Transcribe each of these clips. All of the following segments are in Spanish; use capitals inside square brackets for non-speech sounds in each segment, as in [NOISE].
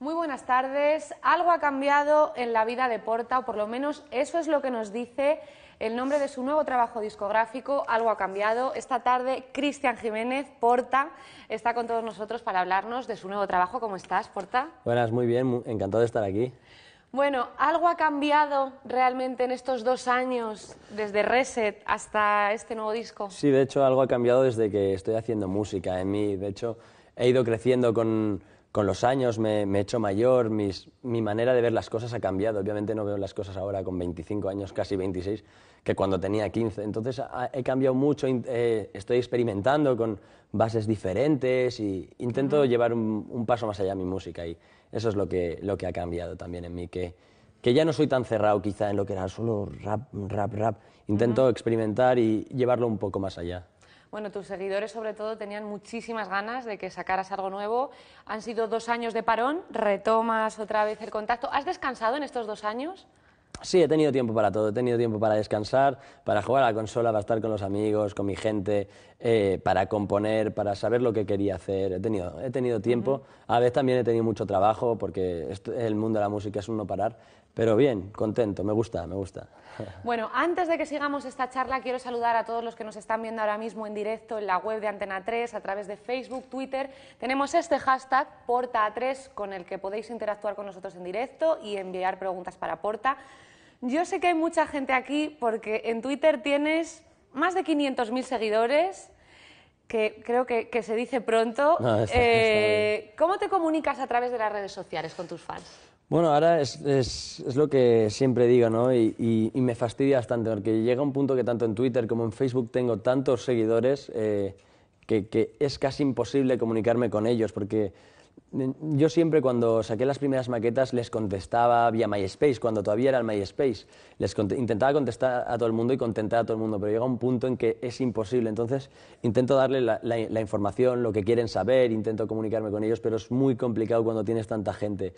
Muy buenas tardes. Algo ha cambiado en la vida de Porta, o por lo menos eso es lo que nos dice el nombre de su nuevo trabajo discográfico. Algo ha cambiado. Esta tarde, Cristian Jiménez, Porta, está con todos nosotros para hablarnos de su nuevo trabajo. ¿Cómo estás, Porta? Buenas, muy bien. Encantado de estar aquí. Bueno, algo ha cambiado realmente en estos dos años, desde Reset hasta este nuevo disco. Sí, de hecho, algo ha cambiado desde que estoy haciendo música. En mí, de hecho, he ido creciendo con con los años me, he hecho mayor, mi manera de ver las cosas ha cambiado. Obviamente no veo las cosas ahora con 25 años, casi 26, que cuando tenía 15. Entonces he cambiado mucho, eh, estoy experimentando con bases diferentes y intento llevar un, paso más allá mi música y eso es lo que, ha cambiado también en mí, que, ya no soy tan cerrado quizá en lo que era solo rap, rap, rap. Intento experimentar y llevarlo un poco más allá bueno, tus seguidores sobre todo tenían muchísimas ganas de que sacaras algo nuevo. Han sido dos años de parón, retomas otra vez el contacto. ¿Has descansado en estos dos años? Sí, he tenido tiempo para todo. He tenido tiempo para descansar, para jugar a la consola, para estar con los amigos, con mi gente, eh, para componer, para saber lo que quería hacer. He tenido, he tenido tiempo. A veces también he tenido mucho trabajo porque el mundo de la música es un no parar. Pero bien, contento, me gusta, me gusta. [LAUGHS] Bueno, antes de que sigamos esta charla, quiero saludar a todos los que nos están viendo ahora mismo en directo en la web de Antena 3, a través de Facebook, Twitter. Tenemos este hashtag, Porta3, con el que podéis interactuar con nosotros en directo y enviar preguntas para Porta. Yo sé que hay mucha gente aquí porque en Twitter tienes más de 500.000 seguidores, que creo que, se dice pronto. Ah, eh, ¿Cómo te comunicas a través de las redes sociales con tus fans? Bueno, ahora es, lo que siempre digo, ¿no? Y, me fastidia bastante, porque llega un punto que tanto en Twitter como en Facebook tengo tantos seguidores eh, que es casi imposible comunicarme con ellos, porque yo siempre cuando saqué las primeras maquetas les contestaba vía MySpace, cuando todavía era el MySpace. Les intentaba contestar a todo el mundo y contentar a todo el mundo, pero llega un punto en que es imposible. Entonces intento darle la, información, lo que quieren saber, intento comunicarme con ellos, pero es muy complicado cuando tienes tanta gente.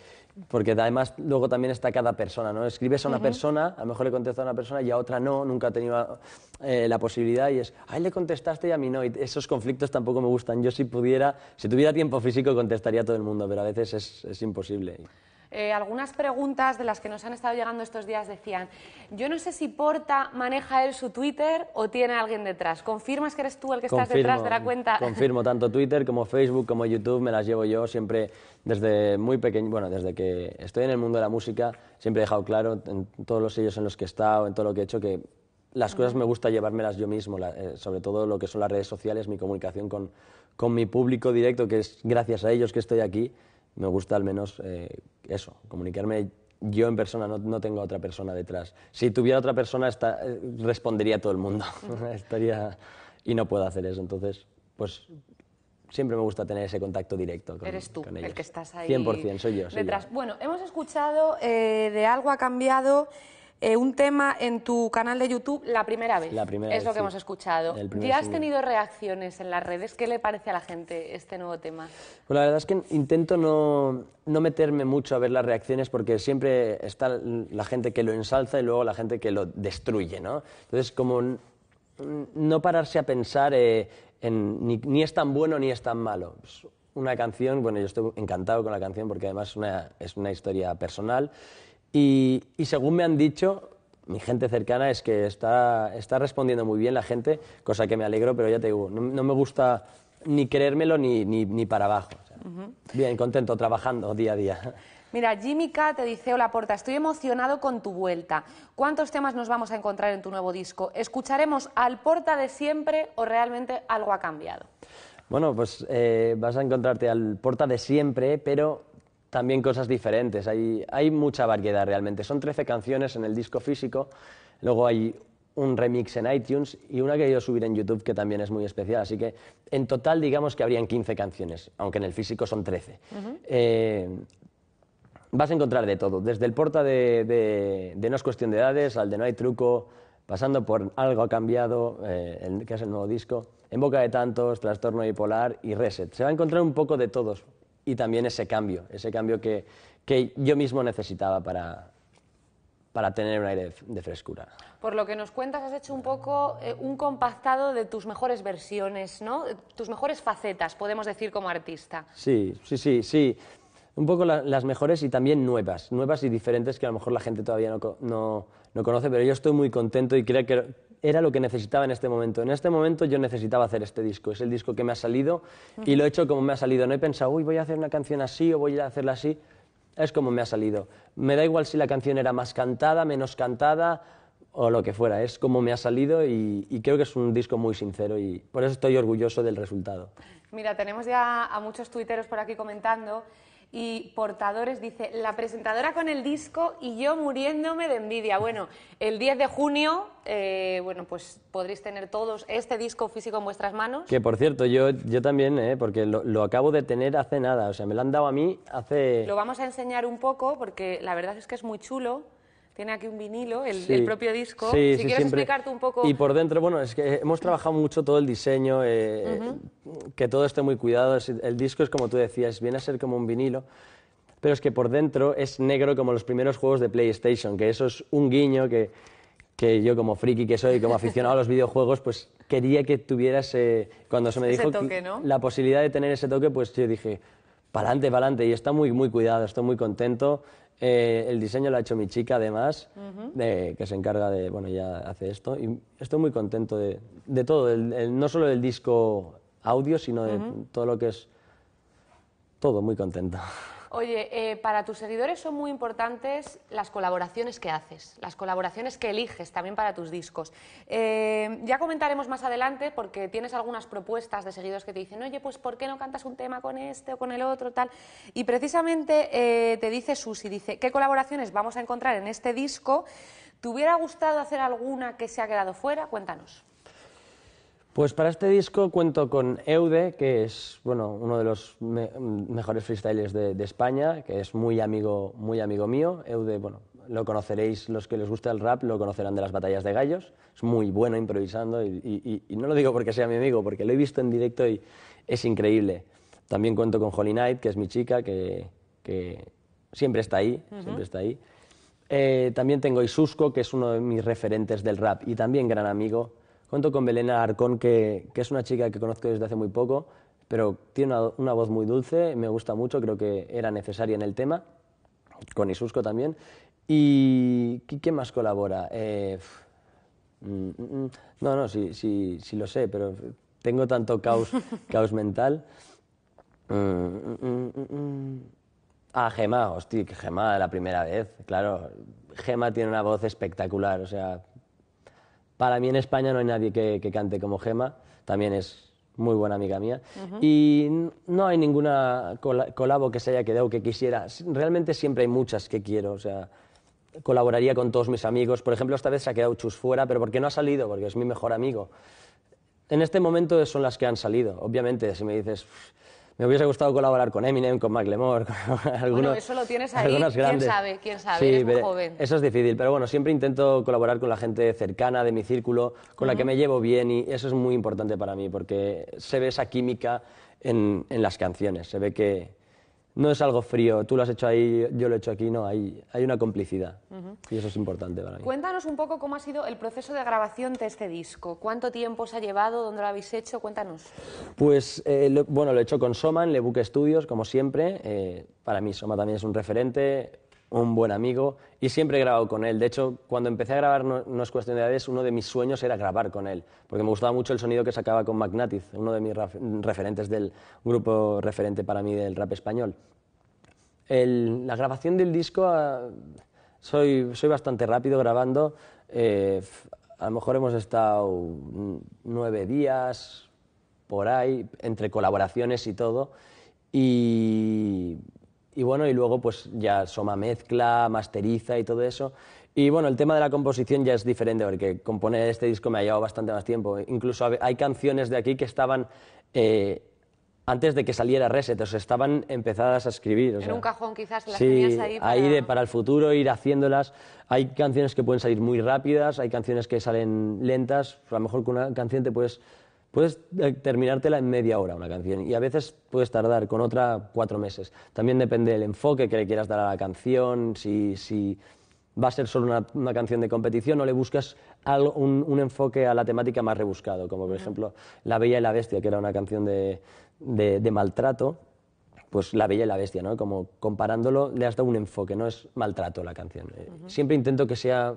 Porque además luego también está cada persona, ¿no? Escribes a una persona, a lo mejor le contestas a una persona y a otra no, nunca ha tenido eh, la posibilidad y es, ay le contestaste y a mí no. Y esos conflictos tampoco me gustan. Yo si pudiera, si tuviera tiempo físico contestaría a del mundo, pero a veces es, es imposible. Eh, algunas preguntas de las que nos han estado llegando estos días decían, yo no sé si Porta maneja él su Twitter o tiene alguien detrás. ¿Confirmas que eres tú el que estás detrás de la cuenta? [LAUGHS] Confirmo, tanto Twitter como Facebook como YouTube me las llevo yo siempre desde muy pequeño, bueno, desde que estoy en el mundo de la música, siempre he dejado claro en todos los sellos en los que he estado, en todo lo que he hecho, que las cosas me gusta llevármelas yo mismo, eh, sobre todo lo que son las redes sociales, mi comunicación con, mi público directo, que es gracias a ellos que estoy aquí, me gusta al menos eh, eso, comunicarme yo en persona, no, tengo a otra persona detrás. Si tuviera otra persona, eh, respondería todo el mundo, [LAUGHS] estaría y no puedo hacer eso, entonces, pues siempre me gusta tener ese contacto directo con Eres tú el que estás ahí. 100%, soy yo. Yo. Bueno, hemos escuchado de algo ha cambiado. Eh, un tema en tu canal de YouTube la primera vez. La es lo que hemos escuchado. ¿Ya has tenido reacciones en las redes? ¿Qué le parece a la gente este nuevo tema? Pues la verdad es que intento no, meterme mucho a ver las reacciones porque siempre está la gente que lo ensalza y luego la gente que lo destruye, ¿no? Entonces, como no pararse a pensar eh, en ni, es tan bueno ni es tan malo. Pues una canción, bueno, yo estoy encantado con la canción porque además es una historia personal y, según me han dicho, mi gente cercana es que está, respondiendo muy bien la gente, cosa que me alegro, pero ya te digo, no, me gusta ni creérmelo ni, ni, para abajo. Bien, contento, trabajando día a día. [LAUGHS] Mira, Jimmy K te dice, hola Porta, estoy emocionado con tu vuelta. ¿Cuántos temas nos vamos a encontrar en tu nuevo disco? ¿Escucharemos al Porta de siempre o realmente algo ha cambiado? Bueno, pues eh, vas a encontrarte al Porta de siempre, pero también cosas diferentes. Hay, hay mucha variedad realmente. Son 13 canciones en el disco físico. Luego hay un remix en iTunes y una que he ido a subir en YouTube que también es muy especial. Así que en total digamos que habrían 15 canciones, aunque en el físico son 13. Eh, vas a encontrar de todo, desde el porta de, No es cuestión de edades al de No hay truco, pasando por Algo ha cambiado, eh, que es el nuevo disco, En boca de tantos, Trastorno bipolar y Reset. Se va a encontrar un poco de todos, y también ese cambio, ese cambio que, que yo mismo necesitaba para, para tener un aire de frescura. Por lo que nos cuentas, has hecho un poco eh, un compactado de tus mejores versiones, ¿no? Tus mejores facetas, podemos decir, como artista. Sí, sí, sí, sí. Un poco las mejores y también nuevas, nuevas y diferentes que a lo mejor la gente todavía no, no, no conoce, pero yo estoy muy contento y creo que, era lo que necesitaba en este momento. En este momento yo necesitaba hacer este disco, es el disco que me ha salido y lo he hecho como me ha salido. No he pensado, uy, voy a hacer una canción así o voy a hacerla así, es como me ha salido. Me da igual si la canción era más cantada, menos cantada o lo que fuera, es como me ha salido y, y creo que es un disco muy sincero y por eso estoy orgulloso del resultado. Mira, tenemos ya a muchos tuiteros por aquí comentando y Portadores dice, la presentadora con el disco y yo muriéndome de envidia. Bueno, el 10 de junio, eh, bueno, pues podréis tener todos este disco físico en vuestras manos. Que por cierto, yo, también, eh, porque lo, lo, acabo de tener hace nada, o sea, me lo han dado a mí hace... Lo vamos a enseñar un poco porque la verdad es que es muy chulo tiene aquí un vinilo, el, propio disco. Sí, si sí, quieres explicarte un poco. Y por dentro, bueno, es que hemos trabajado mucho todo el diseño, eh, que todo esté muy cuidado. El disco es como tú decías, viene a ser como un vinilo. Pero es que por dentro es negro como los primeros juegos de PlayStation, que eso es un guiño que, que yo como friki que soy, como aficionado a los videojuegos, pues quería que tuvieras, eh, cuando se me dijo toque, la posibilidad de tener ese toque, pues yo dije, para adelante. y está muy, muy cuidado, estoy muy contento. Eh, el diseño lo ha hecho mi chica, además, de, que se encarga de, bueno, ya hace esto. Y estoy muy contento de, de todo, no solo del disco audio, sino de todo lo que es todo, muy contento. Oye, eh, para tus seguidores son muy importantes las colaboraciones que haces, las colaboraciones que eliges también para tus discos. Eh, ya comentaremos más adelante porque tienes algunas propuestas de seguidores que te dicen, oye, pues ¿por qué no cantas un tema con este o con el otro? tal Y precisamente eh, te dice Susi, dice, ¿qué colaboraciones vamos a encontrar en este disco? ¿Te hubiera gustado hacer alguna que se ha quedado fuera? Cuéntanos. Pues para este disco cuento con Eude, que es uno de los mejores freestylers de, España, que es muy amigo, muy amigo mío. Eude, bueno, lo conoceréis los que les gusta el rap, lo conocerán de las batallas de gallos. Es muy bueno improvisando y, no lo digo porque sea mi amigo, porque lo he visto en directo y es increíble. También cuento con Holly Knight, que es mi chica, que, siempre está ahí, siempre está ahí. Eh, también tengo Isusco, que es uno de mis referentes del rap y también gran amigo Cuento con Belena Arcón, que, que, es una chica que conozco desde hace muy poco, pero tiene una, voz muy dulce, me gusta mucho, creo que era necesaria en el tema, con Isusco también. ¿Y quién más colabora? Eh, mm, mm, mm. no, no, sí, sí, sí, lo sé, pero tengo tanto caos, [LAUGHS] caos mental. Ah, Gema, hostia, Gema la primera vez, claro. Gema tiene una voz espectacular, o sea, para mí en España no hay nadie que, cante como Gema, también es muy buena amiga mía. Y no hay ninguna colabo que se haya quedado que quisiera. Realmente siempre hay muchas que quiero, o sea, colaboraría con todos mis amigos. Por ejemplo, esta vez se ha quedado Chus fuera, pero ¿por qué no ha salido, porque es mi mejor amigo. En este momento son las que han salido. Obviamente, si me dices me hubiese gustado colaborar con Eminem, con McLemore, [LAUGHS] con algunos. Bueno, eso lo tienes ahí. grandes. Quién sabe, quién sabe. Sí, muy joven. Eso es difícil, pero bueno, siempre intento colaborar con la gente cercana de mi círculo, con la que me llevo bien y eso es muy importante para mí porque se ve esa química en las canciones, se ve que, no es algo frío, tú lo has hecho ahí, yo lo he hecho aquí, no, hay, hay una complicidad y eso es importante para mí. Cuéntanos un poco cómo ha sido el proceso de grabación de este disco, cuánto tiempo os ha llevado, dónde lo habéis hecho, cuéntanos. Pues eh, bueno, lo he hecho con Soma en buque Studios, como siempre, eh, para mí Soma también es un referente, un buen amigo y siempre he grabado con él. De hecho, cuando empecé a grabar No, es cuestión de edades, uno de mis sueños era grabar con él, porque me gustaba mucho el sonido que sacaba con Magnatiz, uno de mis referentes del grupo referente para mí del rap español. la grabación del disco, ah, soy, bastante rápido grabando, eh, a lo mejor hemos estado nueve días por ahí, entre colaboraciones y todo, y y bueno, y luego pues ya Soma mezcla, masteriza y todo eso. Y bueno, el tema de la composición ya es diferente, porque componer este disco me ha llevado bastante más tiempo. Incluso hay canciones de aquí que estaban eh, antes de que saliera Reset, o sea, estaban empezadas a escribir. en un cajón quizás las sí, tenías ahí. Para... ahí de, para el futuro, ir haciéndolas. Hay canciones que pueden salir muy rápidas, hay canciones que salen lentas. A lo mejor con una canción te puedes puedes eh, terminártela en media hora una canción y a veces puedes tardar con otra cuatro meses. También depende del enfoque que le quieras dar a la canción, si, si va a ser solo una, canción de competición o le buscas algo, un, enfoque a la temática más rebuscado, como por ejemplo La Bella y la Bestia, que era una canción de, de, maltrato. Pues la bella y la bestia, ¿no? Como comparándolo, le has dado un enfoque, no es maltrato la canción. Eh, siempre intento que sea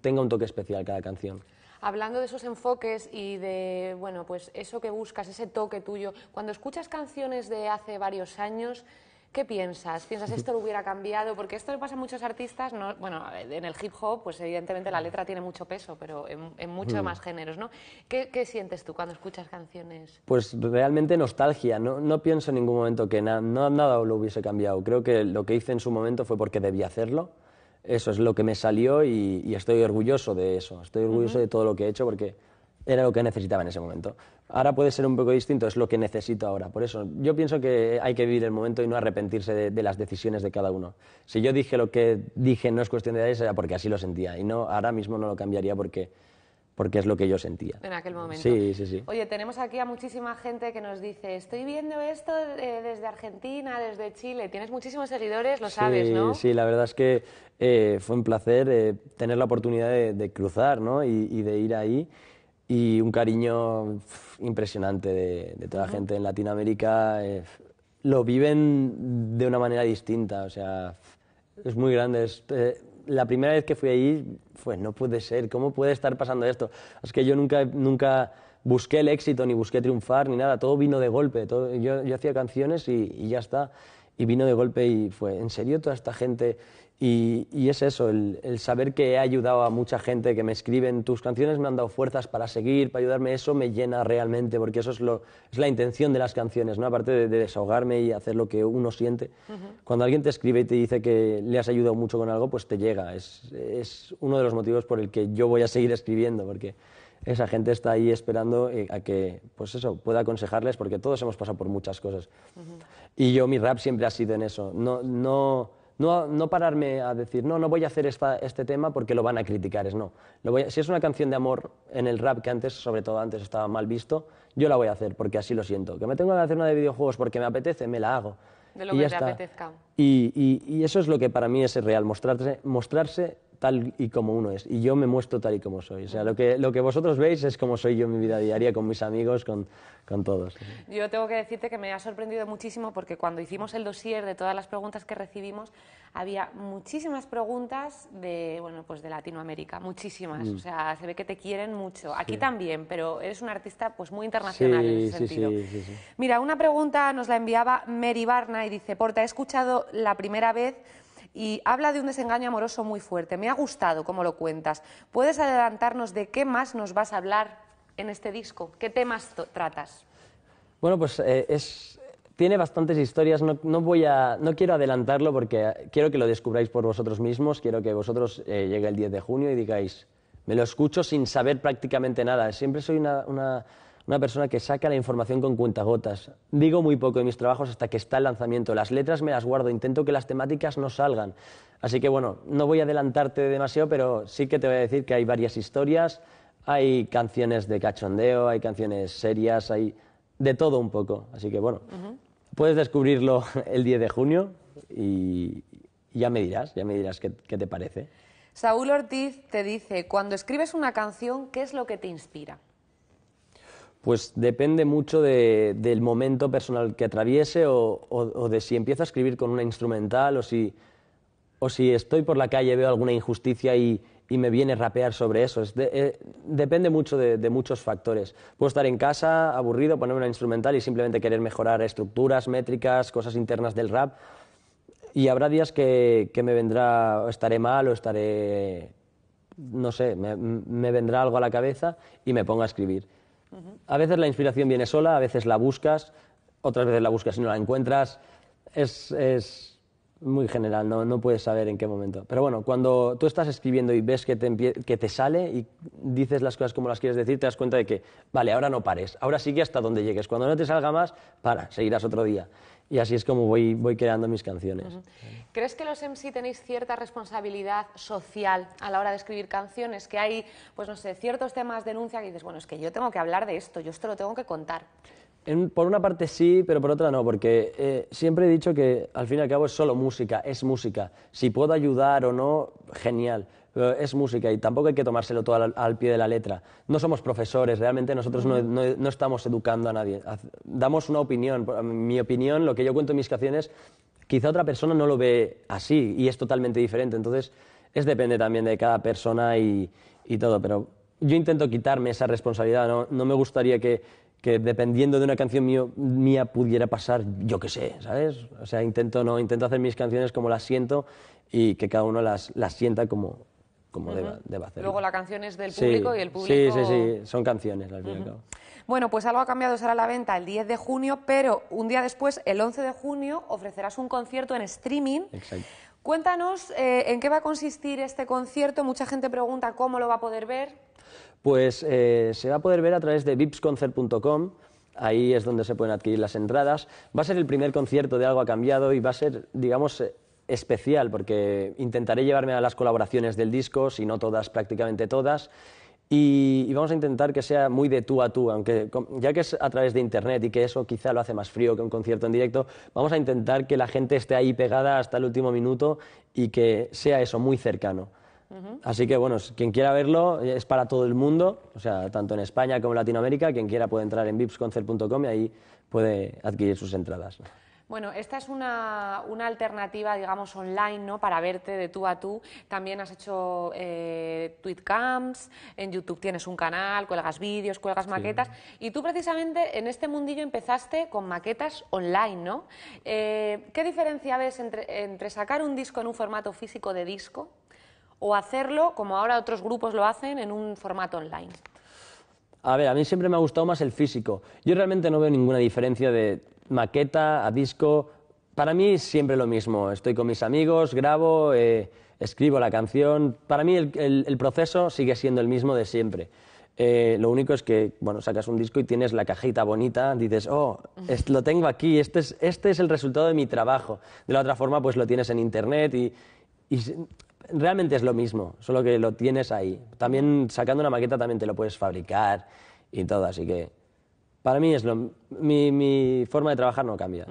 tenga un toque especial cada canción hablando de esos enfoques y de, bueno, pues eso que buscas, ese toque tuyo, cuando escuchas canciones de hace varios años, ¿Qué piensas? ¿Piensas esto lo hubiera cambiado? Porque esto le pasa a muchos artistas, bueno, en el hip hop, pues evidentemente la letra tiene mucho peso, pero en, muchos mm. más géneros, ¿no? ¿Qué, sientes tú cuando escuchas canciones? Pues realmente nostalgia, no, pienso en ningún momento que no, nada lo hubiese cambiado. Creo que lo que hice en su momento fue porque debía hacerlo eso es lo que me salió y, estoy orgulloso de eso. Estoy orgulloso de todo lo que he hecho porque era lo que necesitaba en ese momento. Ahora puede ser un poco distinto, es lo que necesito ahora. Por eso yo pienso que hay que vivir el momento y no arrepentirse de, las decisiones de cada uno. Si yo dije lo que dije no es cuestión de edades, era porque así lo sentía. Y no, ahora mismo no lo cambiaría porque porque es lo que yo sentía. En aquel momento. Sí, sí, sí. Oye, tenemos aquí a muchísima gente que nos dice, estoy viendo esto eh, desde Argentina, desde Chile, tienes muchísimos seguidores, lo sabes, ¿no? Sí, la verdad es que eh, fue un placer eh, tener la oportunidad de, cruzar ¿no? y, de ir ahí y un cariño impresionante de, toda la gente en Latinoamérica. lo viven de una manera distinta, o sea, es muy grande. Es, la primera vez que fui allí fue, no puede ser, ¿cómo puede estar pasando esto? Es que yo nunca, nunca busqué el éxito, ni busqué triunfar, ni nada, todo vino de golpe, yo, hacía canciones y ya está, y vino de golpe y fue, ¿en serio toda esta gente y, es eso, el, saber que he ayudado a mucha gente que me escriben, tus canciones me han dado fuerzas para seguir, para ayudarme, eso me llena realmente, porque eso es, la intención de las canciones, ¿no? aparte de, desahogarme y hacer lo que uno siente. Cuando alguien te escribe y te dice que le has ayudado mucho con algo, pues te llega. Es, uno de los motivos por el que yo voy a seguir escribiendo, porque esa gente está ahí esperando eh, a que, pues eso, pueda aconsejarles, porque todos hemos pasado por muchas cosas. Y yo, mi rap siempre ha sido en eso. No, no no, pararme a decir, no, no voy a hacer este tema porque lo van a criticar, es no. si es una canción de amor en el rap que antes, sobre todo antes, estaba mal visto, yo la voy a hacer porque así lo siento. Que me tengo que hacer una de videojuegos porque me apetece, me la hago. De lo que apetezca. Y, eso es lo que para mí es real, mostrarse tal y como uno es. Y yo me muestro tal y como soy. O sea, lo que, lo que vosotros veis es como soy yo en mi vida diaria, con mis amigos, con, todos. Yo tengo que decirte que me ha sorprendido muchísimo porque cuando hicimos el dossier de todas las preguntas que recibimos, había muchísimas preguntas de, bueno, pues de Latinoamérica, muchísimas. Mm. O sea, se ve que te quieren mucho. Aquí también, pero eres un artista pues muy internacional en ese sentido. Mira, una pregunta nos la enviaba Mary Barna y dice, Porta, he escuchado la primera vez y habla de un desengaño amoroso muy fuerte. Me ha gustado cómo lo cuentas. ¿Puedes adelantarnos de qué más nos vas a hablar en este disco? ¿Qué temas tratas? Bueno, pues eh, tiene bastantes historias. No, quiero adelantarlo porque eh, quiero que lo descubráis por vosotros mismos. Quiero que vosotros eh, llegue el 10 de junio y digáis, me lo escucho sin saber prácticamente nada. Siempre soy una una persona que saca la información con cuentagotas. Digo muy poco de mis trabajos hasta que está el lanzamiento. Las letras me las guardo, intento que las temáticas no salgan. Así que bueno, no voy a adelantarte demasiado, pero sí que te voy a decir que hay varias historias, hay canciones de cachondeo, hay canciones serias, hay de todo un poco. Así que bueno, puedes descubrirlo [LAUGHS] el 10 de junio y ya me dirás, ya me dirás qué te parece. Saúl Ortiz te dice, cuando escribes una canción, ¿qué es lo que te inspira? Pues depende mucho del momento personal que atraviese o, de si empiezo a escribir con una instrumental o si, estoy por la calle, veo alguna injusticia y, me viene a rapear sobre eso. Eh, depende mucho de, muchos factores. Puedo estar en casa, aburrido, ponerme una instrumental y simplemente querer mejorar estructuras, métricas, cosas internas del rap. Y habrá días que, me vendrá, estaré mal o estaré, no sé, me, me vendrá algo a la cabeza y me pongo a escribir a veces la inspiración viene sola, a veces la buscas, otras veces la buscas y no la encuentras. Es, es, muy general, no, no puedes saber en qué momento. Pero bueno, cuando tú estás escribiendo y ves que te, sale y dices las cosas como las quieres decir, te das cuenta de que, vale, ahora no pares, ahora sigue hasta donde llegues. Cuando no te salga más, para, seguirás otro día. Y así es como voy, voy creando mis canciones. ¿Crees que los MC tenéis cierta responsabilidad social a la hora de escribir canciones? Que hay, pues no sé, ciertos temas de denuncia que dices, bueno, es que yo tengo que hablar de esto, yo esto lo tengo que contar por una parte sí, pero por otra no, porque eh, siempre he dicho que al fin y al cabo es solo música, es música. Si puedo ayudar o no, genial. Pero es música y tampoco hay que tomárselo todo al, pie de la letra. No somos profesores, realmente nosotros no, no, estamos educando a nadie. Damos una opinión. Mi opinión, lo que yo cuento en mis canciones, quizá otra persona no lo ve así y es totalmente diferente. Entonces, es depende también de cada persona y, y todo. Pero yo intento quitarme esa responsabilidad. no me gustaría que que dependiendo de una canción mía pudiera pasar, yo qué sé, ¿sabes? O sea, intento, no, intento hacer mis canciones como las siento y que cada uno las, sienta como, como deba, Luego la canción es del público y el público... Sí, sí, sí, son canciones Bueno, pues algo ha cambiado, será la venta el 10 de junio, pero un día después, el 11 de junio, ofrecerás un concierto en streaming. Exacto. Cuéntanos eh, en qué va a consistir este concierto. Mucha gente pregunta cómo lo va a poder ver. Pues eh, se va a poder ver a través de vipsconcert.com. Ahí es donde se pueden adquirir las entradas. Va a ser el primer concierto de Algo ha cambiado y va a ser, digamos, eh, especial porque intentaré llevarme a las colaboraciones del disco, si no todas, prácticamente todas. y, vamos a intentar que sea muy de tú a tú, aunque ya que es a través de internet y que eso quizá lo hace más frío que un concierto en directo, vamos a intentar que la gente esté ahí pegada hasta el último minuto y que sea eso muy cercano. Así que bueno, quien quiera verlo es para todo el mundo, o sea, tanto en España como en Latinoamérica, quien quiera puede entrar en vipsconcert.com y ahí puede adquirir sus entradas. Bueno, esta es una, alternativa, digamos, online, ¿no? Para verte de tú a tú. También has hecho eh, tweetcams, en YouTube tienes un canal, cuelgas vídeos, cuelgas maquetas. Y tú precisamente en este mundillo empezaste con maquetas online, ¿no? Eh, ¿Qué diferencia ves entre sacar un disco en un formato físico de disco o hacerlo, como ahora otros grupos lo hacen, en un formato online? A ver, a mí siempre me ha gustado más el físico. Yo realmente no veo ninguna diferencia de maqueta a disco. Para mí siempre lo mismo. Estoy con mis amigos, grabo, eh, escribo la canción. Para mí el, proceso sigue siendo el mismo de siempre. Eh, lo único es que, bueno, sacas un disco y tienes la cajita bonita, dices, oh, lo tengo aquí, este, este es, el resultado de mi trabajo. De la otra forma, pues lo tienes en internet y realmente es lo mismo, solo que lo tienes ahí. También sacando una maqueta también te lo puedes fabricar y todo, así que para mí es lo, mi, mi forma de trabajar no cambia.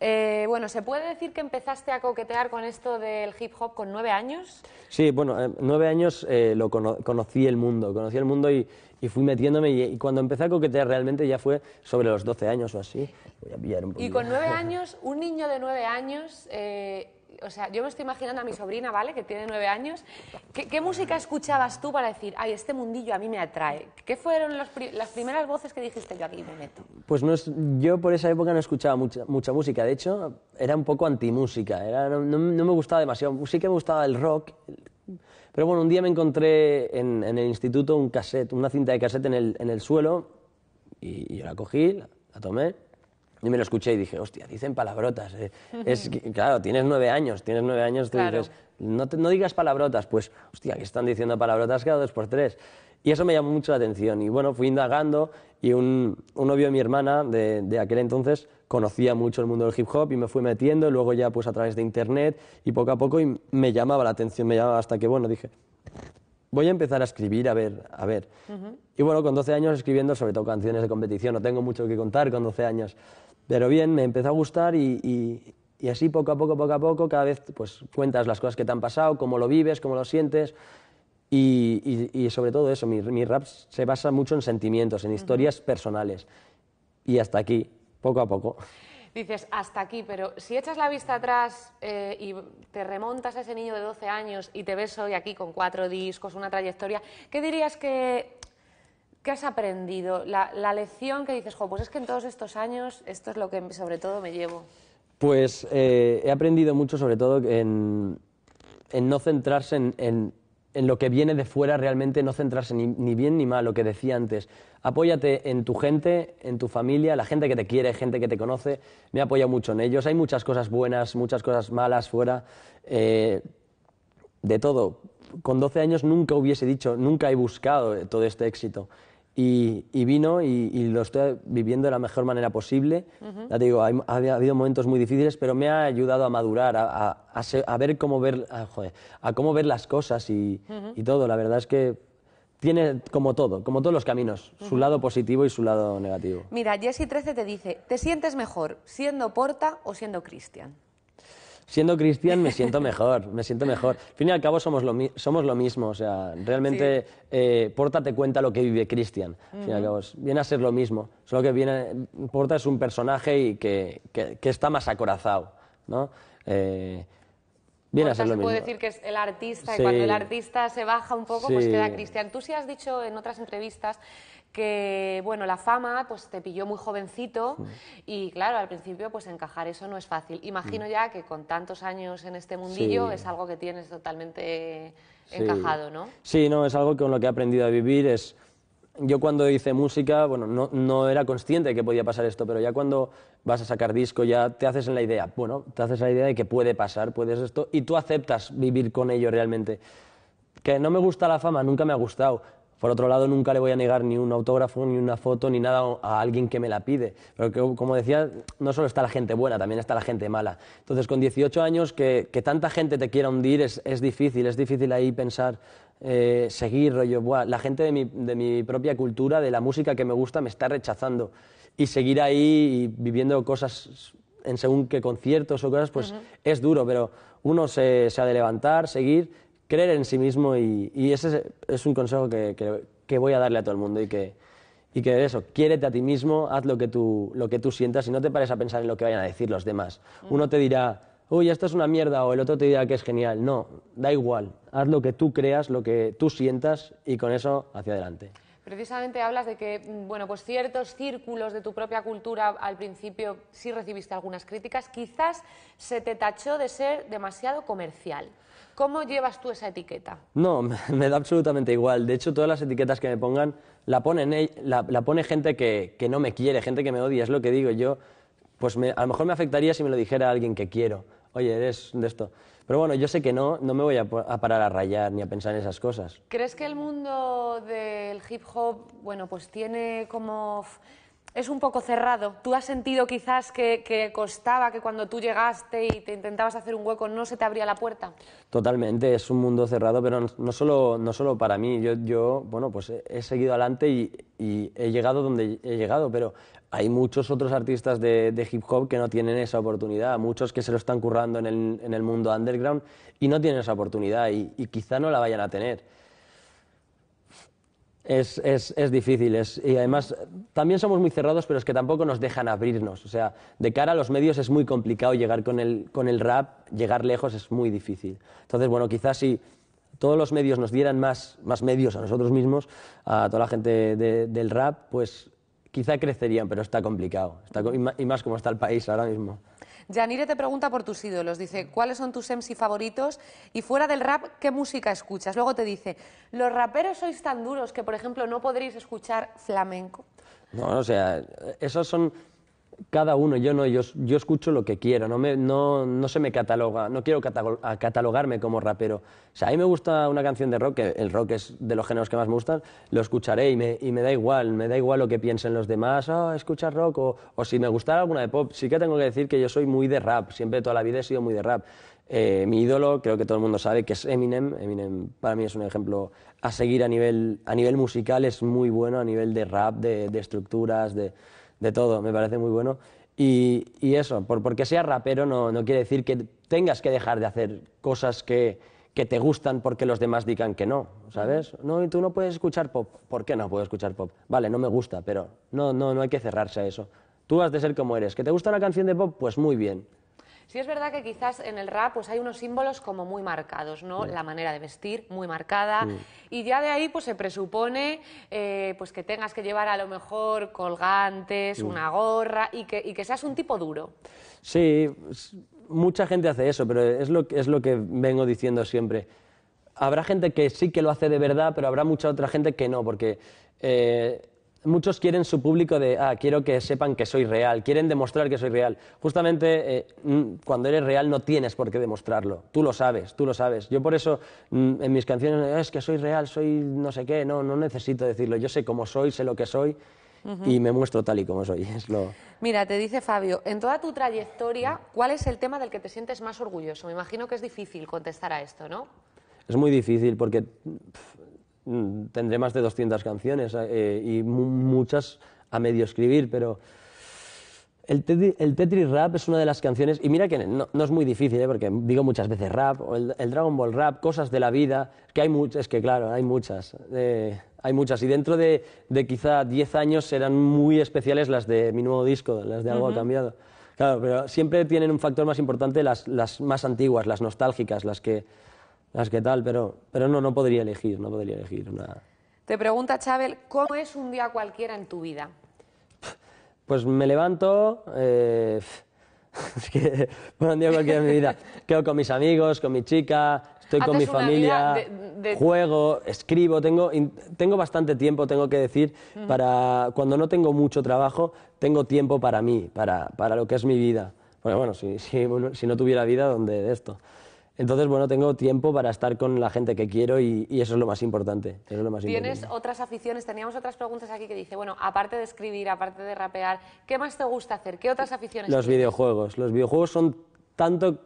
Eh, bueno, ¿se puede decir que empezaste a coquetear con esto del hip hop con nueve años? Sí, bueno, eh, nueve años eh, lo conocí el mundo, conocí el mundo y, y fui metiéndome y, cuando empecé a coquetear realmente ya fue sobre los 12 años o así. un Y con 9 [LAUGHS] años, un niño de 9 años... Eh, o sea, yo me estoy imaginando a mi sobrina, ¿vale? Que tiene nueve años. ¿Qué, música escuchabas tú para decir, ay, este mundillo a mí me atrae? ¿Qué fueron las primeras voces que dijiste, yo aquí me meto? Pues no es, yo por esa época no escuchaba mucha, mucha música. De hecho, era un poco antimúsica. Era, no, no me gustaba demasiado. Sí que me gustaba el rock, pero bueno, un día me encontré en, el instituto un una cinta de cassette en el, suelo y, yo la cogí, la, tomé y me lo escuché y dije, hostia, dicen palabrotas. Eh". [LAUGHS] claro, tienes nueve años, tienes nueve años, tú no, digas palabrotas, pues, hostia, que están diciendo palabrotas cada dos por tres. Y eso me llamó mucho la atención. Y bueno, fui indagando y un, novio de mi hermana de, de, aquel entonces conocía mucho el mundo del hip hop y me fui metiendo, y luego ya pues a través de internet y poco a poco y me llamaba la atención, me llamaba hasta que bueno, dije, voy a empezar a escribir, a ver, a ver. Y bueno, con 12 años escribiendo sobre todo canciones de competición, no tengo mucho que contar con 12 años. Pero bien, me empezó a gustar y, y, y así poco a poco, poco a poco, cada vez pues cuentas las cosas que te han pasado, cómo lo vives, cómo lo sientes. Y, sobre todo eso, mi, mi, rap se basa mucho en sentimientos, en historias personales. Y hasta aquí, poco a poco. Dices, hasta aquí, pero si echas la vista atrás eh, y te remontas a ese niño de 12 años y te ves hoy aquí con cuatro discos, una trayectoria, ¿qué dirías que, has aprendido? La, la, lección que dices, jo, pues es que en todos estos años esto es lo que sobre todo me llevo. Pues eh, he aprendido mucho sobre todo en, en no centrarse en en lo que viene de fuera realmente no centrarse ni, bien ni mal, lo que decía antes. Apóyate en tu gente, en tu familia, la gente que te quiere, gente que te conoce. Me apoya mucho en ellos. Hay muchas cosas buenas, muchas cosas malas fuera. Eh, de todo. Con 12 años nunca hubiese dicho, nunca he buscado todo este éxito. Y, vino y, lo estoy viviendo de la mejor manera posible. Ya te digo, ha, habido momentos muy difíciles, pero me ha ayudado a madurar, a, ver cómo ver, a, cómo ver las cosas y, todo. La verdad es que tiene como todo, como todos los caminos, su lado positivo y su lado negativo. Mira, Jessie 13 te dice, ¿te sientes mejor siendo Porta o siendo Cristian? siendo Cristian me siento mejor, me siento mejor. Al fin y al cabo somos lo, mismo, o sea, realmente sí. Eh, pórtate cuenta lo que vive Cristian. Al fin y al cabo, viene a ser lo mismo, solo que viene, Porta es un personaje y que, que, está más acorazado, ¿no? Eh, se puede decir que es el artista y cuando el artista se baja un poco, pues queda Cristian. Tú sí has dicho en otras entrevistas que bueno, la fama pues te pilló muy jovencito y claro, al principio pues encajar eso no es fácil. Imagino mm. ya que con tantos años en este mundillo es algo que tienes totalmente encajado, ¿no? Sí, no, es algo con lo que he aprendido a vivir es yo cuando hice música, bueno, no, no era consciente de que podía pasar esto, pero ya cuando vas a sacar disco ya te haces en la idea, bueno, te haces la idea de que puede pasar, puedes esto y tú aceptas vivir con ello realmente. Que no me gusta la fama, nunca me ha gustado por otro lado, nunca le voy a negar ni un autógrafo, ni una foto, ni nada a alguien que me la pide. Pero como decía, no solo está la gente buena, también está la gente mala. Entonces, con 18 años, que, tanta gente te quiera hundir es, difícil, es difícil ahí pensar, eh, seguir, rollo, la gente de mi, propia cultura, de la música que me gusta, me está rechazando. Y seguir ahí viviendo cosas en según qué conciertos o cosas, pues es duro, pero uno se ha de levantar, seguir creer en sí mismo y, ese es un consejo que, que, voy a darle a todo el mundo y que, y que eso, quiérete a ti mismo, haz lo que, tú, lo que tú sientas y no te pares a pensar en lo que vayan a decir los demás. Mm. Uno te dirá, uy, esto es una mierda o el otro te dirá que es genial. No, da igual, haz lo que tú creas, lo que tú sientas y con eso hacia adelante. Precisamente hablas de que, mm, bueno, pues ciertos círculos de tu propia cultura al principio sí recibiste algunas críticas, quizás se te tachó de ser demasiado comercial. ¿Cómo llevas tú esa etiqueta? No, [LAUGHS] me, da absolutamente igual. De hecho, todas las etiquetas que me pongan la, ponen, pone gente que, no me quiere, gente que me odia, es lo que digo yo. Pues a lo mejor me afectaría si me lo dijera alguien que quiero. Oye, eres de esto. Pero bueno, yo sé que no, no me voy a, a, parar a rayar ni a pensar en esas cosas. ¿Crees que el mundo del hip hop, bueno, pues tiene como es un poco cerrado. ¿Tú has sentido quizás que, costaba, que cuando tú llegaste y te intentabas hacer un hueco no se te abría la puerta? Totalmente, es un mundo cerrado, pero no solo, no solo para mí. Yo, bueno, pues he seguido adelante y, he llegado donde he llegado, pero hay muchos otros artistas de, hip hop que no tienen esa oportunidad, muchos que se lo están currando en el, mundo underground y no tienen esa oportunidad y, y quizá no la vayan a tener es, es, es difícil. Es, y además, también somos muy cerrados, pero es que tampoco nos dejan abrirnos. O sea, de cara a los medios es muy complicado llegar con el, con el rap, llegar lejos es muy difícil. Entonces, bueno, quizás si todos los medios nos dieran más, medios a nosotros mismos, a toda la gente del rap, pues quizá crecerían, pero está complicado. Está, y más como está el país ahora mismo. Yanire te pregunta por tus ídolos, dice, ¿cuáles son tus MC favoritos? Y fuera del rap, ¿qué música escuchas? Luego te dice, los raperos sois tan duros que, por ejemplo, no podréis escuchar flamenco. No, o sea, esos son cada uno, yo no, yo, escucho lo que quiero, no, me, se me cataloga, no quiero catalogarme como rapero. O sea, a mí me gusta una canción de rock, el rock es de los géneros que más me gustan, lo escucharé y me, da igual, me da igual lo que piensen los demás, oh, ah, escuchas rock, o, o, si me gusta alguna de pop, sí que tengo que decir que yo soy muy de rap, siempre toda la vida he sido muy de rap. Eh, mi ídolo, creo que todo el mundo sabe que es Eminem, Eminem para mí es un ejemplo a seguir a nivel, musical, es muy bueno a nivel de rap, de estructuras, de de todo, me parece muy bueno. Y, eso, porque sea rapero no, quiere decir que tengas que dejar de hacer cosas que, te gustan porque los demás digan que no, ¿sabes? No, y tú no puedes escuchar pop. ¿Por qué no puedo escuchar pop? Vale, no me gusta, pero no, no, no hay que cerrarse a eso. Tú has de ser como eres. ¿Que te gusta una canción de pop? Pues muy bien. Sí es verdad que quizás en el rap pues hay unos símbolos como muy marcados, ¿no? Mm. La manera de vestir muy marcada mm. y ya de ahí pues se presupone eh, pues que tengas que llevar a lo mejor colgantes, mm. una gorra y que, seas un tipo duro. Sí, mucha gente hace eso, pero es lo, es lo que vengo diciendo siempre. Habrá gente que sí que lo hace de verdad, pero habrá mucha otra gente que no, porque... Eh, muchos quieren su público de, ah, quiero que sepan que soy real, quieren demostrar que soy real. Justamente eh, cuando eres real no tienes por qué demostrarlo, tú lo sabes, tú lo sabes. Yo por eso en mis canciones, es que soy real, soy no sé qué, no, no necesito decirlo, yo sé cómo soy, sé lo que soy. Y me muestro tal y como soy. [LAUGHS] Es lo... Mira, te dice Fabio, en toda tu trayectoria, ¿cuál es el tema del que te sientes más orgulloso? Me imagino que es difícil contestar a esto, ¿no? Es muy difícil porque Mm, tendré más de 200 canciones eh, y muchas a medio escribir, pero el, Tetris Rap es una de las canciones, y mira que no, es muy difícil, ¿eh? porque digo muchas veces rap, el, Dragon Ball Rap, cosas de la vida, que hay muchas, es que claro, hay muchas, eh, hay muchas, y dentro de, quizá 10 años serán muy especiales las de mi nuevo disco, las de Algo cambiado. Claro, pero siempre tienen un factor más importante las, las más antiguas, las nostálgicas, las que las que tal, pero, pero no, no podría elegir, no podría elegir una... Te pregunta Chabel, ¿cómo es un día cualquiera en tu vida? Pues me levanto, eh, [LAUGHS] es que, un día cualquiera en mi vida, quedo con mis amigos, con mi chica, estoy con mi familia, juego, escribo, tengo, tengo bastante tiempo, tengo que decir, mm. para cuando no tengo mucho trabajo, tengo tiempo para mí, para, para lo que es mi vida. Porque bueno, si, si, si no tuviera vida, ¿dónde de esto? Entonces, bueno, tengo tiempo para estar con la gente que quiero y, eso es lo más importante. lo Tienes otras aficiones, teníamos otras preguntas aquí que dice, bueno, aparte de escribir, aparte de rapear, ¿qué más te gusta hacer? ¿Qué otras aficiones? Los videojuegos. Los videojuegos son tanto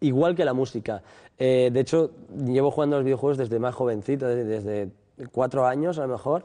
igual que la música. Eh, de hecho, llevo jugando a los videojuegos desde más jovencito, desde, cuatro años a lo mejor.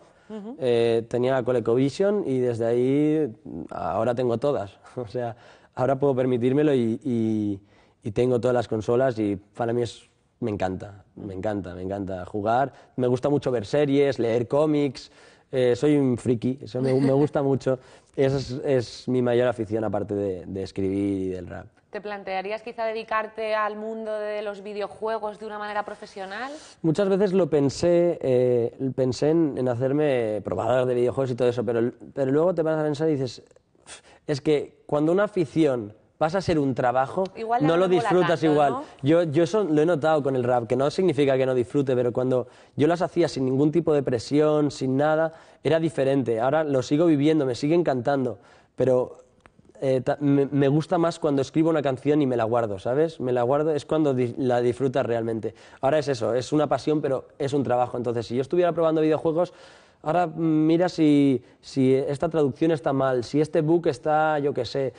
Eh, tenía la ColecoVision y desde ahí ahora tengo todas. [LAUGHS] O sea, ahora puedo permitírmelo y y tengo todas las consolas y para mí es, me encanta, me encanta, me encanta jugar. Me gusta mucho ver series, leer cómics. Eh, soy un friki, eso me, gusta mucho. [LAUGHS] Esa es, mi mayor afición aparte de, escribir y del rap. ¿Te plantearías quizá dedicarte al mundo de los videojuegos de una manera profesional? Muchas veces lo pensé, eh, pensé en, hacerme probador de videojuegos y todo eso, pero, pero luego te vas a pensar y dices, es que cuando una afición vas a ser un trabajo, no lo disfrutas igual. Yo, yo eso lo he notado con el rap, que no significa que no disfrute, pero cuando yo las hacía sin ningún tipo de presión, sin nada, era diferente. Ahora lo sigo viviendo, me siguen cantando, pero eh, me, gusta más cuando escribo una canción y me la guardo, ¿sabes? Me la guardo, es cuando la disfrutas realmente. Ahora es eso, es una pasión, pero es un trabajo. Entonces, si yo estuviera probando videojuegos, ahora mm, mira si, si esta traducción está mal, si este book está, yo qué sé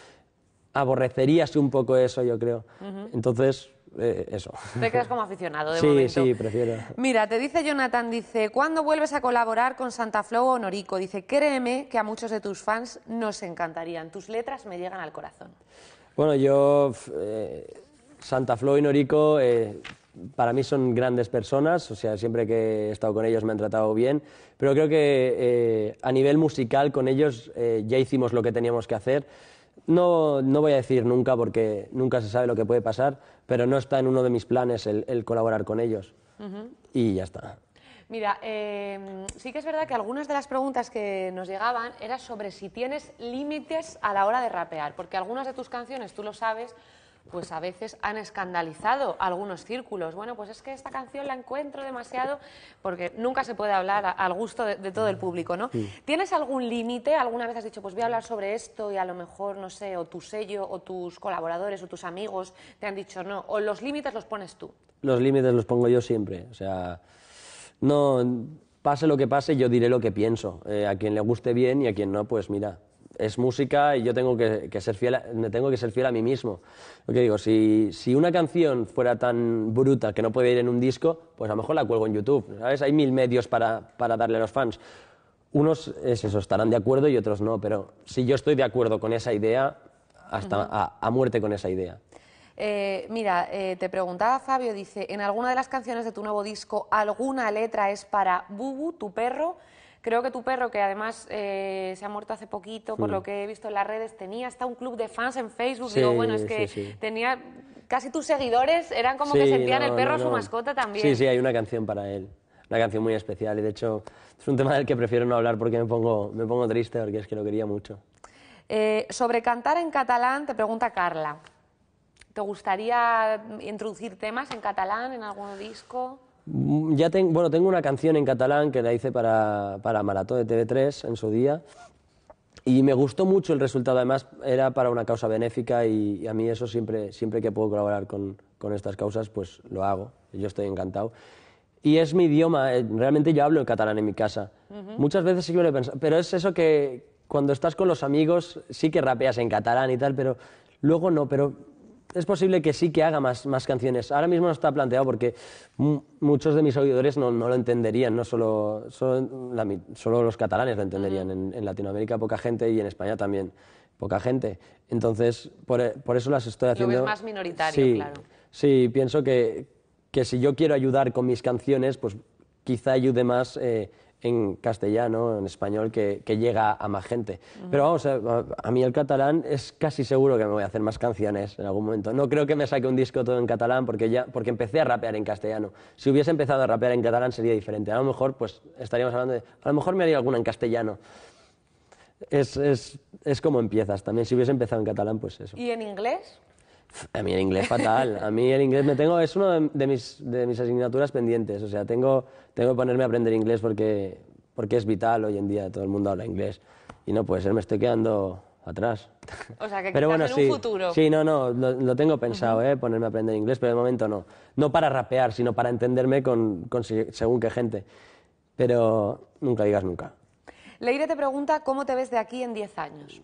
aborrecerías un poco eso, yo creo. Entonces, eh, eso. Te quedas como aficionado de [LAUGHS] sí, Sí, prefiero. Mira, te dice Jonathan, dice, ¿cuándo vuelves a colaborar con Santa Flow o Norico? Dice, créeme que a muchos de tus fans nos encantarían. Tus letras me llegan al corazón. Bueno, yo... Eh, Santa Flow y Norico... Eh, para mí son grandes personas, o sea, siempre que he estado con ellos me han tratado bien, pero creo que eh, a nivel musical con ellos ya hicimos lo que teníamos que hacer. No, voy a decir nunca porque nunca se sabe lo que puede pasar, pero no está en uno de mis planes el, colaborar con ellos. Y ya está. Mira, em, sí que es verdad que algunas de las preguntas que nos llegaban eran sobre si tienes límites a la hora de rapear, porque algunas de tus canciones, tú lo sabes, pues a veces han escandalizado algunos círculos. Bueno, pues es que esta canción la encuentro demasiado porque nunca se puede hablar al gusto de, todo el público, ¿no? ¿Tienes algún límite? ¿Alguna vez has dicho, pues voy a hablar sobre esto y a lo mejor, no sé, o tu sello o tus colaboradores o tus amigos te han dicho no? ¿O los límites los pones tú? Los límites los pongo yo siempre. O sea, no, pase lo que pase, yo diré lo que pienso. Eh, a quien le guste bien y a quien no, pues mira, es música y yo tengo que, ser fiel a, me tengo que ser fiel a mí mismo. Lo que digo, si, una canción fuera tan bruta que no puede ir en un disco, pues a lo mejor la cuelgo en YouTube, Hay mil medios para, darle a los fans. Unos, estarán de acuerdo y otros no, pero si yo estoy de acuerdo con esa idea, hasta a, muerte con esa idea. Eh, mira, eh, te preguntaba Fabio, dice, en alguna de las canciones de tu nuevo disco, ¿alguna letra es para Bubu, tu perro? Creo que tu perro, que además eh, se ha muerto hace poquito, por lo que he visto en las redes, tenía hasta un club de fans en Facebook. Sí, Digo, bueno, es que tenía casi tus seguidores, eran como que sentían el perro a su mascota también. Sí, sí, hay una canción para él, una canción muy especial y de hecho es un tema del que prefiero no hablar porque me pongo, me pongo triste porque es que lo quería mucho. Eh, sobre cantar en catalán, te pregunta Carla. ¿Te gustaría introducir temas en catalán en algún disco? Mm, ya bueno, tengo una canción en catalán que la hice para, para de TV3 en su día. Y me gustó mucho el resultado, además era para una causa benéfica y, a mí eso siempre, siempre que puedo colaborar con, con, estas causas, pues lo hago, yo estoy encantado. Y es mi idioma, eh, realmente yo hablo el catalán en mi casa. Muchas veces sí que lo he pensado, pero es eso que cuando estás con los amigos sí que rapeas en catalán y tal, pero luego no, pero es posible que sí que haga más, más canciones. Ahora mismo no está planteado porque muchos de mis oyidores no, lo entenderían, no solo, solo, los catalanes lo entenderían. En, Latinoamérica poca gente y en España también poca gente. Entonces, por, eh, por eso las estoy haciendo... Lo ves más minoritario, sí, claro. Sí, pienso que, si yo quiero ayudar con mis canciones, pues quizá ayude más eh, en castellano, en español, que, llega a más gente. Pero vamos, a, mí el catalán es casi seguro que me voy a hacer más canciones en algún momento. No creo que me saque un disco todo en catalán porque, ya, porque empecé a rapear en castellano. Si hubiese empezado a rapear en catalán sería diferente. A lo mejor pues estaríamos hablando de, a lo mejor me haría alguna en castellano. Es, es, es como empiezas también. Si hubiese empezado en catalán, pues eso. ¿Y en inglés? A mí el inglés fatal. A mí el inglés me tengo, es una de, mis, asignaturas pendientes. O sea, tengo, que ponerme a aprender inglés porque, es vital hoy en día. Todo el mundo habla inglés. Y no puede ser, me estoy quedando atrás. O sea, que pero bueno, en sí, un futuro. Sí, no, no, lo, tengo pensado, ¿eh? Ponerme a aprender inglés, pero de momento no. No para rapear, sino para entenderme según qué gente. Pero nunca digas nunca. Leire te pregunta cómo te ves de aquí en 10 años.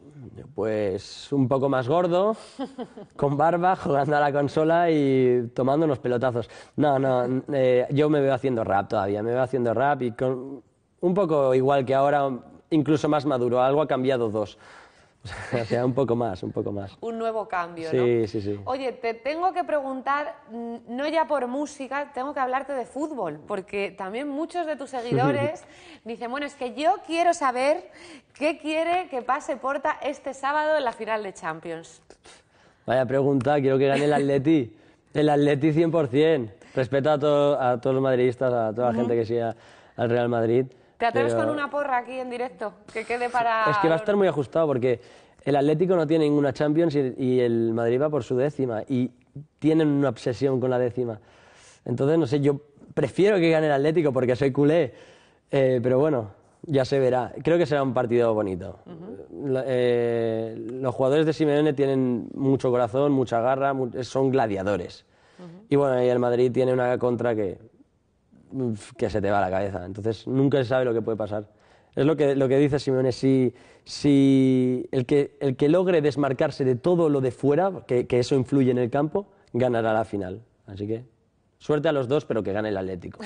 Pues un poco más gordo, [LAUGHS] con barba, jugando a la consola y tomando unos pelotazos. No, no, eh, yo me veo haciendo rap todavía, me veo haciendo rap y con, un poco igual que ahora, incluso más maduro. Algo ha cambiado dos. O sea, un poco más, un poco más. un nuevo cambio, sí, ¿no? Sí, sí, sí. Oye, te tengo que preguntar, no ya por música, tengo que hablarte de fútbol, porque también muchos de tus seguidores [LAUGHS] dicen, bueno, es que yo quiero saber qué quiere que pase Porta este sábado en la final de Champions. Vaya pregunta, quiero que gane el Atleti. El Atleti 100%. Respeto a, todos los madridistas, a toda la gente que sigue al Real Madrid. ¿Te atreves con una porra aquí en directo? Que quede para... Es que va a estar muy ajustado porque el Atlético no tiene ninguna Champions y, el Madrid va por su décima y tienen una obsesión con la décima. Entonces, no sé, yo prefiero que gane el Atlético porque soy culé, eh, pero bueno, ya se verá. Creo que será un partido bonito. Eh, los jugadores de Simeone tienen mucho corazón, mucha garra, son gladiadores. Y bueno, y el Madrid tiene una contra que que se te va la cabeza. Entonces nunca se sabe lo que puede pasar. Es lo que, dice Simeone, si, si el, que, el que logre desmarcarse de todo lo de fuera, que, eso influye en el campo, ganará la final. Así que suerte a los dos, pero que gane el Atlético.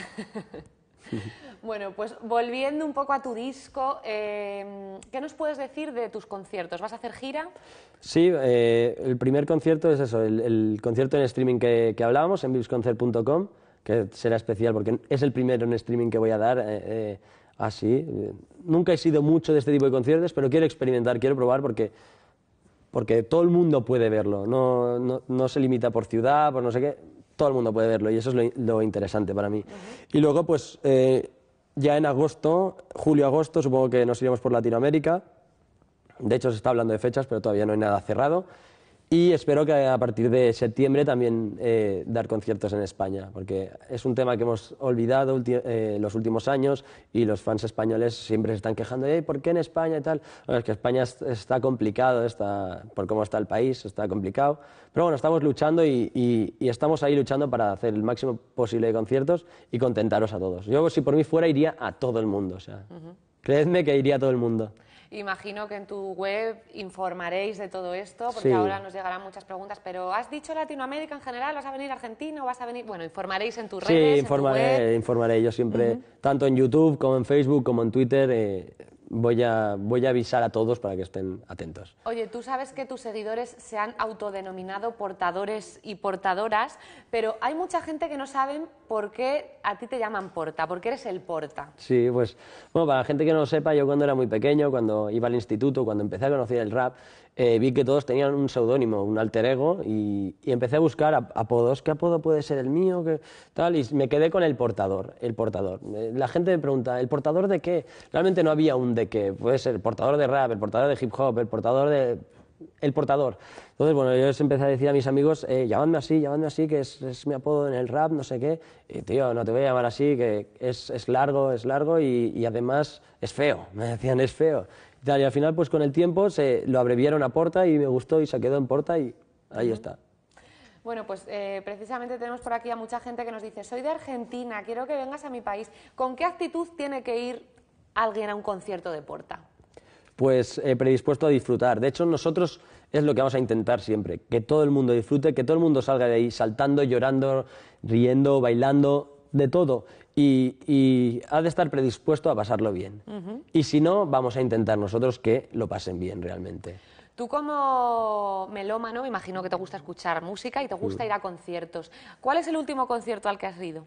[LAUGHS] bueno, pues volviendo un poco a tu disco, eh, ¿qué nos puedes decir de tus conciertos? ¿Vas a hacer gira? Sí, eh, el primer concierto es eso, el, concierto en streaming que, que hablábamos, en vivesconcert.com que será especial porque es el primero en streaming que voy a dar eh, eh, así. Nunca he sido mucho de este tipo de conciertos, pero quiero experimentar, quiero probar porque, porque todo el mundo puede verlo. No, no, no se limita por ciudad, por no sé qué. Todo el mundo puede verlo y eso es lo, interesante para mí. Y luego, pues eh, ya en agosto, julio-agosto, supongo que nos iremos por Latinoamérica. De hecho, se está hablando de fechas, pero todavía no hay nada cerrado. Y espero que a partir de septiembre también eh, dar conciertos en España, porque es un tema que hemos olvidado en eh, los últimos años y los fans españoles siempre se están quejando, de ¿por qué en España y tal? es que España está complicado, por cómo está el país, está complicado. Pero bueno, estamos luchando y, estamos ahí luchando para hacer el máximo posible de conciertos y contentaros a todos. Yo, si por mí fuera, iría a todo el mundo. O sea, creedme que iría a todo el mundo. Imagino que en tu web informaréis de todo esto, porque ahora nos llegarán muchas preguntas, pero ¿has dicho Latinoamérica en general? ¿Vas a venir a Argentina o vas a venir...? Bueno, informaréis en tus redes, informaré, tu informaré. Yo siempre, tanto en YouTube como en Facebook como en Twitter... Eh, voy a, voy a avisar a todos para que estén atentos. Oye, tú sabes que tus seguidores se han autodenominado portadores y portadoras, pero hay mucha gente que no sabe por qué a ti te llaman porta, por qué eres el porta. Sí, pues, bueno, para la gente que no lo sepa, yo cuando era muy pequeño, cuando iba al instituto, cuando empecé a conocer el rap, eh, vi que todos tenían un seudónimo, un alter ego, y, empecé a buscar apodos. ¿Qué apodo puede ser el mío? tal? Y me quedé con el portador. El portador. Eh, la gente me pregunta, ¿el portador de qué? Realmente no había un de qué. Puede ser el portador de rap, el portador de hip hop, el portador de el portador. Entonces, bueno, yo les empecé a decir a mis amigos, eh, así, llamadme así, que es, mi apodo en el rap, no sé qué. Y, tío, no te voy a llamar así, que es, es largo, es largo y, además es feo. [LAUGHS] Me decían, es feo y al final, pues con el tiempo se lo abreviaron a Porta y me gustó y se quedó en Porta y ahí está. Bueno, pues eh, precisamente tenemos por aquí a mucha gente que nos dice, soy de Argentina, quiero que vengas a mi país. ¿Con qué actitud tiene que ir alguien a un concierto de Porta? Pues eh, predispuesto a disfrutar. De hecho, nosotros es lo que vamos a intentar siempre, que todo el mundo disfrute, que todo el mundo salga de ahí saltando, llorando, riendo, bailando, de todo y, ha de estar predispuesto a pasarlo bien. Y si no, vamos a intentar nosotros que lo pasen bien realmente. Tú como melómano, me imagino que te gusta escuchar música y te gusta ir a conciertos. ¿Cuál es el último concierto al que has ido?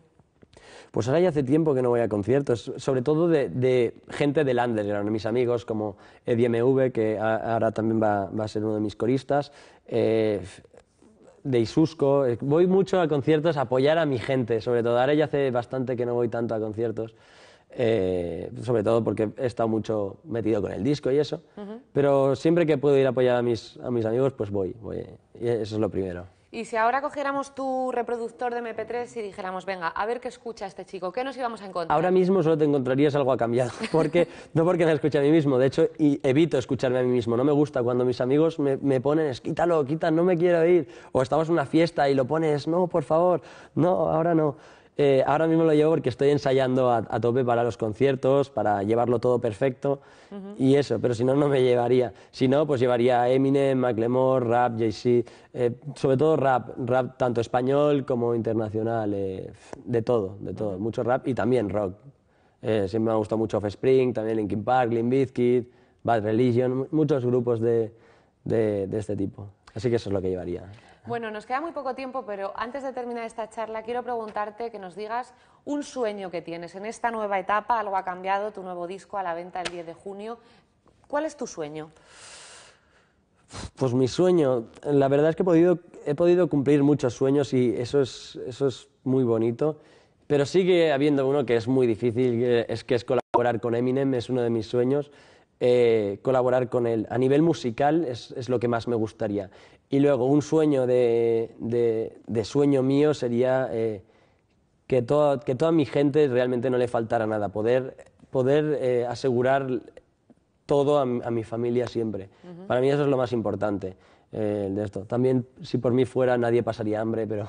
Pues ahora ya hace tiempo que no voy a conciertos, sobre todo de, gente del eran mis amigos como Eddie MV, que ahora también va, a ser uno de mis coristas, eh, de Isusco. Eh, voy mucho a conciertos a apoyar a mi gente, sobre todo. Ahora ya hace bastante que no voy tanto a conciertos. Eh, sobre todo porque he estado mucho metido con el disco y eso, pero siempre que puedo ir a apoyar a mis, a mis amigos, pues voy, voy, y eso es lo primero. Y si ahora cogiéramos tu reproductor de MP3 y dijéramos, venga, a ver qué escucha este chico, ¿qué nos íbamos a encontrar? Ahora mismo solo te encontrarías algo a cambiar, [LAUGHS] porque no porque me escuche a mí mismo, de hecho y evito escucharme a mí mismo, no me gusta cuando mis amigos me, me ponen, es, quítalo, quita, no me quiero ir, o estamos en una fiesta y lo pones, no, por favor, no, ahora no. Eh, ahora mismo lo llevo porque estoy ensayando a, tope para los conciertos, para llevarlo todo perfecto y eso, pero si no, no me llevaría. Si no, pues llevaría Eminem, Macklemore, rap, Jay-Z, eh, sobre todo rap, rap tanto español como internacional, eh, de todo, de todo, mucho rap y también rock. siempre me ha gustado mucho Offspring, también Linkin Park, Limp Bizkit, Bad Religion, muchos grupos de este tipo. Así que eso es lo que llevaría. Bueno, nos queda muy poco tiempo, pero antes de terminar esta charla, quiero preguntarte que nos digas un sueño que tienes en esta nueva etapa. Algo ha cambiado, tu nuevo disco a la venta el 10 de junio. ¿Cuál es tu sueño? Pues mi sueño, la verdad es que he podido, cumplir muchos sueños y eso es, eso es muy bonito, pero sigue habiendo uno que es muy difícil, es que es colaborar con Eminem, es uno de mis sueños. Eh, colaborar con él. A nivel musical es, es, lo que más me gustaría. Y luego un sueño de, sueño mío sería eh, que, todo que, toda mi gente realmente no le faltara nada, poder, poder eh, asegurar todo a, mi familia siempre. Para mí eso es lo más importante eh, de esto. También si por mí fuera nadie pasaría hambre, pero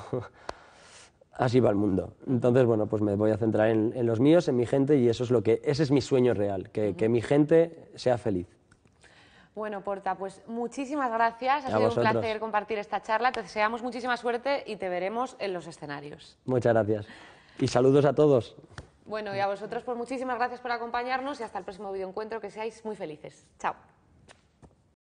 [LAUGHS] así va el mundo. Entonces, bueno, pues me voy a centrar en, los míos, en mi gente y eso es lo que, ese es mi sueño real, que mi gente sea feliz. Bueno, Porta, pues muchísimas gracias. Ha sido un placer compartir esta charla. Te deseamos muchísima suerte y te veremos en los escenarios. Muchas gracias. Y saludos a todos. Bueno, y a vosotros, pues muchísimas gracias por acompañarnos y hasta el próximo videoencuentro. Que seáis muy felices. Chao.